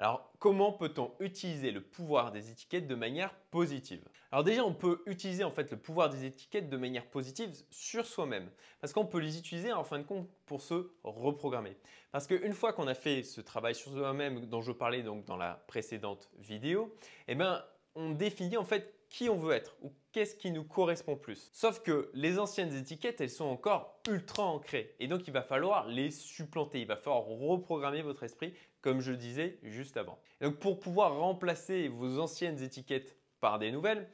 Alors, comment peut-on utiliser le pouvoir des étiquettes de manière positive Alors déjà, on peut utiliser en fait le pouvoir des étiquettes de manière positive sur soi-même, parce qu'on peut les utiliser en fin de compte pour se reprogrammer. Parce qu'une fois qu'on a fait ce travail sur soi-même dont je parlais donc dans la précédente vidéo, eh ben, on définit en fait qui on veut être ou qu'est-ce qui nous correspond plus. Sauf que les anciennes étiquettes, elles sont encore ultra ancrées et donc il va falloir les supplanter, il va falloir reprogrammer votre esprit comme je disais juste avant. donc pour pouvoir remplacer vos anciennes étiquettes par des nouvelles,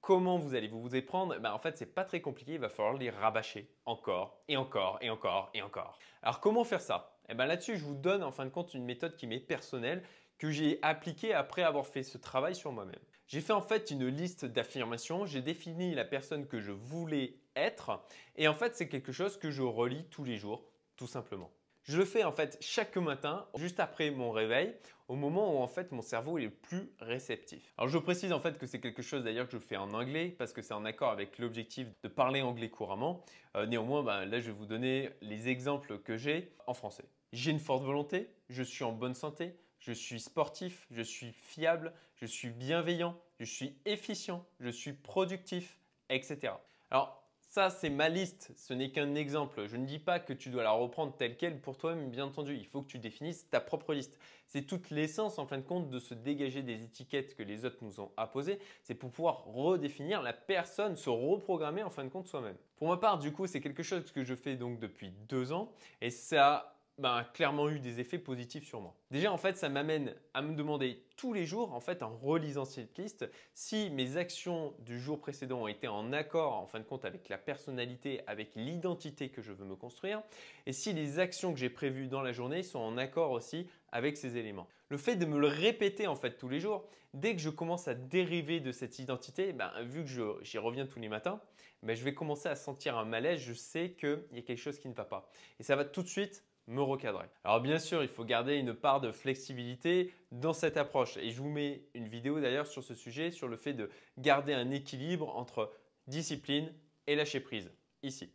comment vous allez vous, vous prendre ben, En fait, ce n'est pas très compliqué, il va falloir les rabâcher encore et encore et encore et encore. Alors comment faire ça et eh ben là-dessus, je vous donne en fin de compte une méthode qui m'est personnelle que j'ai appliqué après avoir fait ce travail sur moi-même. J'ai fait en fait une liste d'affirmations, j'ai défini la personne que je voulais être et en fait c'est quelque chose que je relis tous les jours tout simplement. Je le fais en fait chaque matin, juste après mon réveil, au moment où en fait mon cerveau est le plus réceptif. Alors je précise en fait que c'est quelque chose d'ailleurs que je fais en anglais parce que c'est en accord avec l'objectif de parler anglais couramment. Euh, néanmoins, bah, là je vais vous donner les exemples que j'ai en français. J'ai une forte volonté, je suis en bonne santé, je suis sportif, je suis fiable, je suis bienveillant, je suis efficient, je suis productif, etc. Alors, ça, c'est ma liste, ce n'est qu'un exemple. Je ne dis pas que tu dois la reprendre telle qu'elle pour toi-même, bien entendu. Il faut que tu définisses ta propre liste. C'est toute l'essence, en fin de compte, de se dégager des étiquettes que les autres nous ont apposées. C'est pour pouvoir redéfinir la personne, se reprogrammer, en fin de compte, soi-même. Pour ma part, du coup, c'est quelque chose que je fais donc depuis deux ans. Et ça bah, clairement eu des effets positifs sur moi. Déjà, en fait, ça m'amène à me demander tous les jours, en fait, en relisant cette liste, si mes actions du jour précédent ont été en accord, en fin de compte, avec la personnalité, avec l'identité que je veux me construire, et si les actions que j'ai prévues dans la journée sont en accord aussi avec ces éléments. Le fait de me le répéter, en fait, tous les jours, dès que je commence à dériver de cette identité, bah, vu que j'y reviens tous les matins, bah, je vais commencer à sentir un malaise, je sais qu'il y a quelque chose qui ne va pas. Et ça va tout de suite me recadrer. Alors bien sûr, il faut garder une part de flexibilité dans cette approche et je vous mets une vidéo d'ailleurs sur ce sujet, sur le fait de garder un équilibre entre discipline et lâcher prise, ici.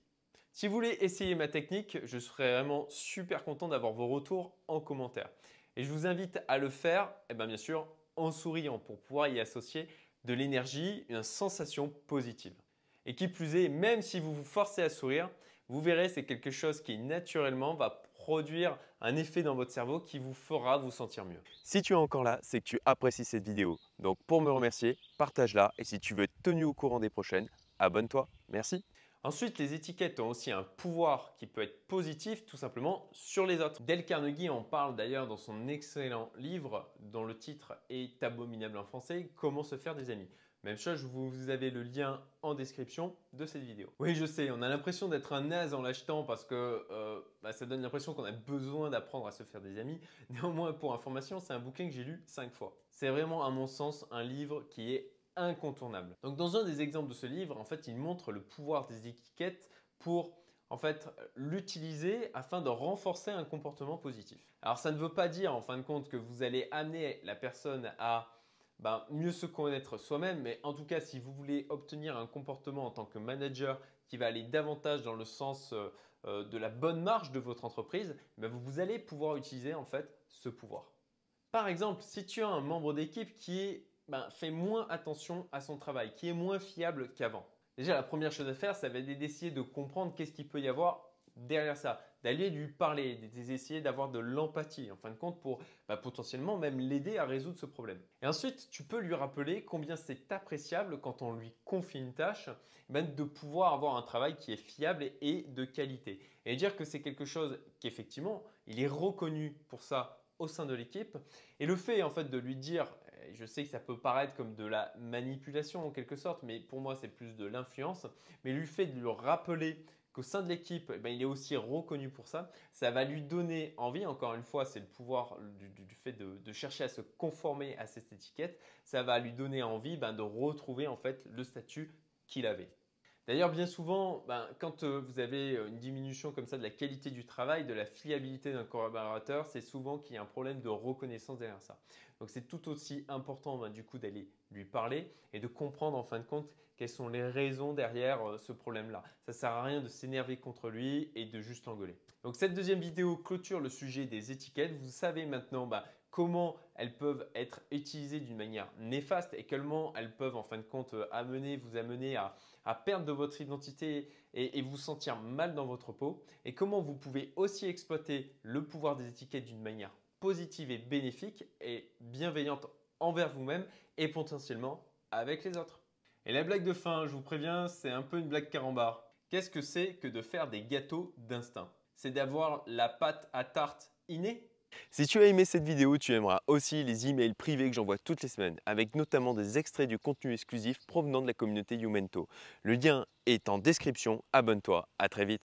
Si vous voulez essayer ma technique, je serais vraiment super content d'avoir vos retours en commentaire. Et je vous invite à le faire, et eh bien, bien sûr, en souriant pour pouvoir y associer de l'énergie, une sensation positive. Et qui plus est, même si vous vous forcez à sourire, vous verrez c'est quelque chose qui naturellement va produire un effet dans votre cerveau qui vous fera vous sentir mieux. Si tu es encore là, c'est que tu apprécies cette vidéo. Donc pour me remercier, partage-la et si tu veux être tenu au courant des prochaines, abonne-toi. Merci. Ensuite, les étiquettes ont aussi un pouvoir qui peut être positif tout simplement sur les autres. Dale Carnegie en parle d'ailleurs dans son excellent livre dont le titre est abominable en français, Comment se faire des amis. Même chose, vous avez le lien en description de cette vidéo. Oui, je sais, on a l'impression d'être un naze en l'achetant parce que euh, bah, ça donne l'impression qu'on a besoin d'apprendre à se faire des amis. Néanmoins, pour information, c'est un bouquin que j'ai lu cinq fois. C'est vraiment, à mon sens, un livre qui est incontournable. Donc dans un des exemples de ce livre, en fait, il montre le pouvoir des étiquettes pour en fait l'utiliser afin de renforcer un comportement positif. Alors ça ne veut pas dire en fin de compte que vous allez amener la personne à ben, mieux se connaître soi-même, mais en tout cas si vous voulez obtenir un comportement en tant que manager qui va aller davantage dans le sens euh, euh, de la bonne marge de votre entreprise, ben, vous allez pouvoir utiliser en fait ce pouvoir. Par exemple, si tu as un membre d'équipe qui est ben, fait moins attention à son travail, qui est moins fiable qu'avant. Déjà, la première chose à faire, ça va être d'essayer de comprendre qu'est-ce qu'il peut y avoir derrière ça, d'aller lui parler, d'essayer d'avoir de l'empathie, en fin de compte, pour ben, potentiellement même l'aider à résoudre ce problème. Et ensuite, tu peux lui rappeler combien c'est appréciable quand on lui confie une tâche, ben, de pouvoir avoir un travail qui est fiable et de qualité. Et dire que c'est quelque chose qu'effectivement, il est reconnu pour ça au sein de l'équipe. Et le fait en fait de lui dire, je sais que ça peut paraître comme de la manipulation en quelque sorte, mais pour moi c'est plus de l'influence, mais le fait de lui rappeler qu'au sein de l'équipe, eh ben, il est aussi reconnu pour ça. Ça va lui donner envie, encore une fois, c'est le pouvoir du, fait de, chercher à se conformer à cette étiquette. Ça va lui donner envie ben, de retrouver en fait le statut qu'il avait. D'ailleurs, bien souvent, ben, quand euh, vous avez euh, une diminution comme ça de la qualité du travail, de la fiabilité d'un collaborateur, c'est souvent qu'il y a un problème de reconnaissance derrière ça. Donc c'est tout aussi important ben, du coup d'aller lui parler et de comprendre en fin de compte quelles sont les raisons derrière euh, ce problème-là. Ça ne sert à rien de s'énerver contre lui et de juste l'engueuler. Donc cette deuxième vidéo clôture le sujet des étiquettes. Vous savez maintenant ben, comment elles peuvent être utilisées d'une manière néfaste et comment elles peuvent en fin de compte amener, vous amener à à perdre de votre identité et, vous sentir mal dans votre peau, et comment vous pouvez aussi exploiter le pouvoir des étiquettes d'une manière positive et bénéfique et bienveillante envers vous-même et potentiellement avec les autres. Et la blague de fin, je vous préviens, c'est un peu une blague carambar. Qu'est-ce que c'est que de faire des gâteaux d'instinct C'est d'avoir la pâte à tarte innée si tu as aimé cette vidéo, tu aimeras aussi les emails privés que j'envoie toutes les semaines, avec notamment des extraits du contenu exclusif provenant de la communauté Youmento. Le lien est en description, abonne-toi, à très vite